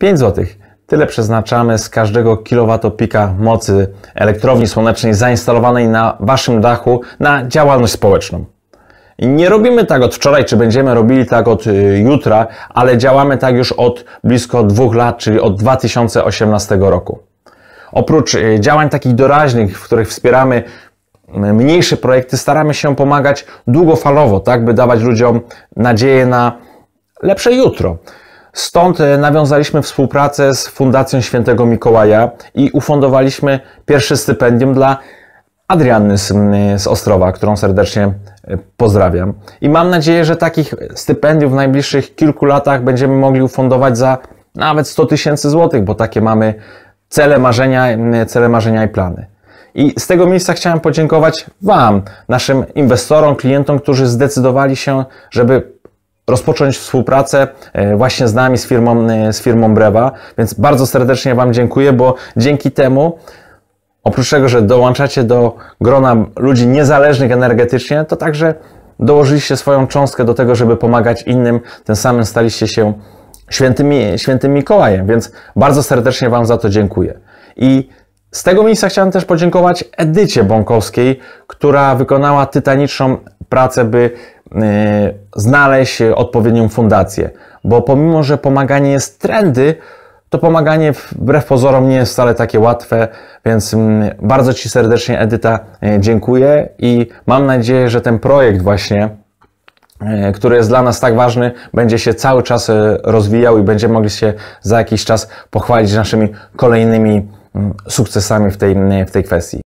5 zł. Tyle przeznaczamy z każdego kilowatopika mocy elektrowni słonecznej zainstalowanej na Waszym dachu na działalność społeczną. nie robimy tak od wczoraj, czy będziemy robili tak od y, jutra, ale działamy tak już od blisko dwóch lat, czyli od 2018 roku. Oprócz y, działań takich doraźnych, w których wspieramy mniejsze projekty, staramy się pomagać długofalowo, tak by dawać ludziom nadzieję na lepsze jutro. Stąd e, nawiązaliśmy współpracę z Fundacją Świętego Mikołaja i ufundowaliśmy pierwsze stypendium dla Adrianny z, Ostrowa, którą serdecznie e, pozdrawiam. I mam nadzieję, że takich stypendiów w najbliższych kilku latach będziemy mogli ufundować za nawet 100 tysięcy złotych, bo takie mamy cele marzenia, cele marzenia i plany. I z tego miejsca chciałem podziękować Wam, naszym inwestorom, klientom, którzy zdecydowali się, żeby rozpocząć współpracę e, właśnie z nami, z firmą, e, z firmą Brewa. Więc bardzo serdecznie Wam dziękuję, bo dzięki temu oprócz tego, że dołączacie do grona ludzi niezależnych energetycznie, to także dołożyliście swoją cząstkę do tego, żeby pomagać innym, tym samym staliście się świętymi, świętym Mikołajem, więc bardzo serdecznie Wam za to dziękuję. I z tego miejsca chciałem też podziękować Edycie Bąkowskiej, która wykonała tytaniczną pracę, by Y, znaleźć y, odpowiednią fundację. Bo pomimo, że pomaganie jest trendy, to pomaganie wbrew pozorom nie jest wcale takie łatwe, więc mm, bardzo Ci serdecznie, Edyta, y, dziękuję i mam nadzieję, że ten projekt właśnie, który jest dla nas tak ważny, będzie się cały czas rozwijał i będziemy mogli się za jakiś czas pochwalić naszymi kolejnymi mm, sukcesami w tej, w tej kwestii.